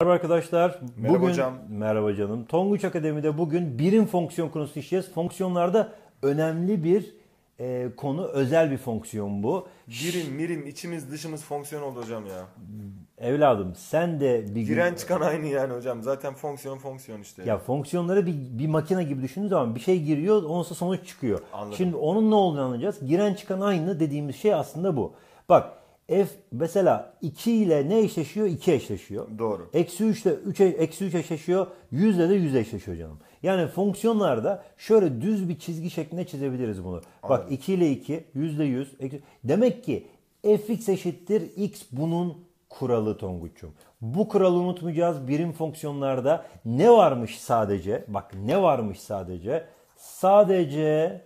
Merhaba arkadaşlar. Merhaba bugün, hocam. Merhaba canım. Tonguç Akademi'de bugün birim fonksiyon konusunu işleyeceğiz. Fonksiyonlarda önemli bir e, konu, özel bir fonksiyon bu. Birim, mirim, içimiz dışımız fonksiyon oldu hocam ya. Evladım sen de bir Giren gün... çıkan aynı yani hocam. Zaten fonksiyon fonksiyon işte. Ya fonksiyonları bir, bir makine gibi düşündüğün zaman bir şey giriyor, onsa sonuç çıkıyor. Anladım. Şimdi onun ne olduğunu anlayacağız. Giren çıkan aynı dediğimiz şey aslında bu. Bak f mesela 2 ile ne eşleşiyor? 2 eşleşiyor. Doğru. Eksi 3 ile 3, e, eksi 3 eşleşiyor. 100 ile de 100 eşleşiyor canım. Yani fonksiyonlarda şöyle düz bir çizgi şeklinde çizebiliriz bunu. Anladım. Bak 2 ile 2, 100 ile 100. Demek ki fx eşittir x bunun kuralı Tonguç'um. Bu kuralı unutmayacağız. Birim fonksiyonlarda ne varmış sadece? Bak ne varmış sadece? Sadece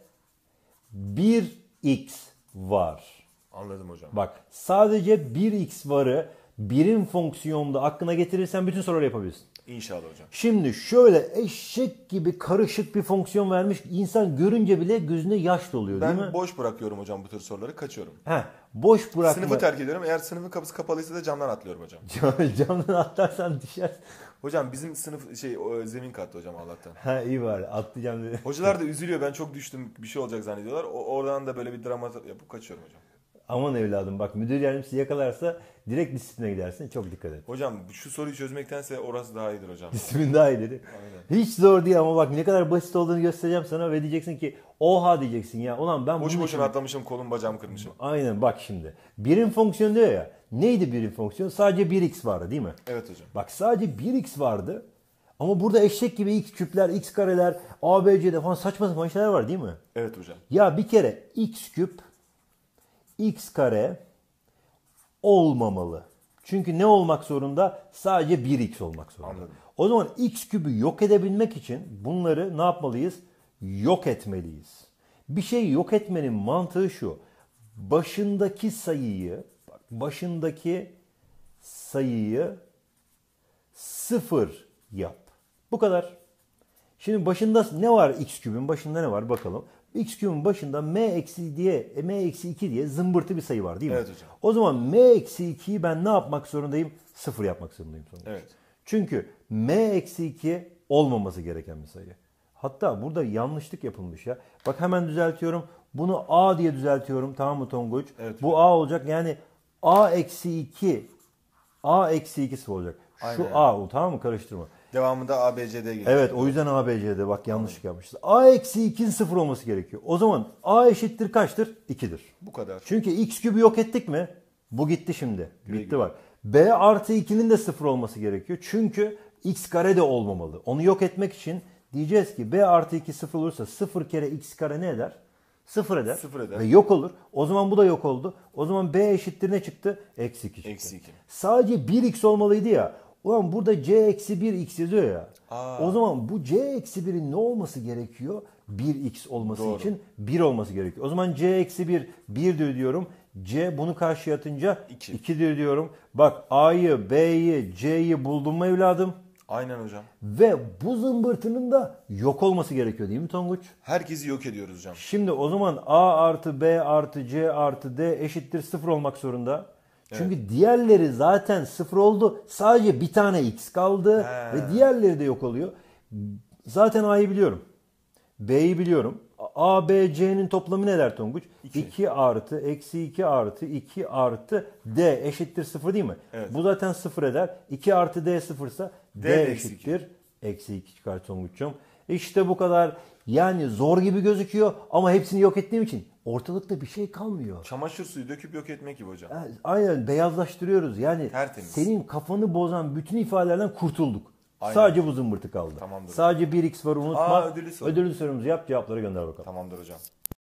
1x var. Anladım hocam. Bak sadece 1x varı birim fonksiyonda aklına getirirsen bütün soruları yapabilirsin. İnşallah hocam. Şimdi şöyle eşek gibi karışık bir fonksiyon vermiş insan görünce bile gözüne yaş doluyor ben değil mi? Ben boş bırakıyorum hocam bu tür soruları kaçıyorum. He, boş bırakma. Sınıfı terk ediyorum eğer sınıfın kapısı kapalıysa da camdan atlıyorum hocam. camdan atlarsan düşer. Hocam bizim sınıf şey o, zemin kattı hocam Allah'tan. Ha iyi var atlayacağım dedi. Hocalar da üzülüyor ben çok düştüm bir şey olacak zannediyorlar. O, oradan da böyle bir drama yapıp kaçıyorum hocam. Aman evladım bak müdür yardımcısı yakalarsa direkt disipline gidersin. Çok dikkat et. Hocam şu soruyu çözmektense orası daha iyidir hocam. Disiplin daha iyidir. Aynen. Hiç zor değil ama bak ne kadar basit olduğunu göstereceğim sana ve diyeceksin ki oha diyeceksin ya. Ulan ben Boşu boşuna için... atlamışım kolum bacağım kırmışım. Aynen bak şimdi. Birim fonksiyonu diyor ya. Neydi birim fonksiyonu? Sadece 1x vardı değil mi? Evet hocam. Bak sadece 1x vardı. Ama burada eşek gibi x küpler, x kareler, ABC'de falan saçma sapan şeyler var değil mi? Evet hocam. Ya bir kere x küp x kare olmamalı. Çünkü ne olmak zorunda? Sadece 1x olmak zorunda. Anladım. O zaman x kübü yok edebilmek için bunları ne yapmalıyız? Yok etmeliyiz. Bir şeyi yok etmenin mantığı şu. Başındaki sayıyı, başındaki sayıyı sıfır yap. Bu kadar. Şimdi başında ne var x kübün? Başında ne var bakalım. X kümenin başında M eksi diye e, M eksi 2 diye zımbırtı bir sayı var değil mi? Evet hocam. O zaman M eksi 2'yi ben ne yapmak zorundayım? Sıfır yapmak zorundayım sonuçta. Evet. Çünkü M eksi 2 olmaması gereken bir sayı. Hatta burada yanlışlık yapılmış ya. Bak hemen düzeltiyorum. Bunu A diye düzeltiyorum tamam mı Tonguç? Evet. Bu A olacak yani A eksi 2 A eksi 2 olacak. Aynen. Şu A U tamam mı? Karıştırma. Devamında A B C ABCD geliyor. Evet o yüzden A B C ABCD bak yanlış yapmışız. A eksi 2'nin sıfır olması gerekiyor. O zaman A eşittir kaçtır? 2'dir. Bu kadar. Çünkü x kübü yok ettik mi? Bu gitti şimdi. Güle Bitti bak. B artı 2'nin de sıfır olması gerekiyor. Çünkü x kare de olmamalı. Onu yok etmek için diyeceğiz ki B artı 2 sıfır olursa sıfır kere x kare ne eder? Sıfır eder. Sıfır eder. Ve yok olur. O zaman bu da yok oldu. O zaman B eşittir ne çıktı? Eksi 2 çıktı. Eksi 2. Sadece 1x olmalıydı ya. Ulan burada C eksi 1 x diyor ya. Aa. O zaman bu C eksi 1'in ne olması gerekiyor? 1x olması Doğru. için 1 olması gerekiyor. O zaman C eksi 1 1'dir diyorum. C bunu karşıya atınca 2. 2'dir diyorum. Bak A'yı, B'yi, C'yi buldum mu evladım? Aynen hocam. Ve bu zımbırtının da yok olması gerekiyor değil mi Tonguç? Herkesi yok ediyoruz hocam. Şimdi o zaman A artı B artı C artı D eşittir sıfır olmak zorunda. Çünkü evet. diğerleri zaten sıfır oldu. Sadece bir tane x kaldı He. ve diğerleri de yok oluyor. Zaten A'yı biliyorum. B'yi biliyorum. A, B, C'nin toplamı ne Tonguç? 2. 2 artı, eksi 2 artı, 2 artı D eşittir 0 değil mi? Evet. Bu zaten 0 eder. 2 artı D 0 ise D, D eşittir. Eksi 2 çıkar Tonguç'cum. İşte bu kadar. Yani zor gibi gözüküyor ama hepsini yok ettiğim için ortalıkta bir şey kalmıyor. Çamaşır suyu döküp yok etmek gibi hocam. aynen beyazlaştırıyoruz. Yani Tertemiz. senin kafanı bozan bütün ifadelerden kurtulduk. Aynen. Sadece bu zımbırtı kaldı. Tamamdır. Sadece bir x var unutma. Aa, ödülü soru. Ödülü sorumuzu yap cevapları gönder bakalım. Tamamdır hocam.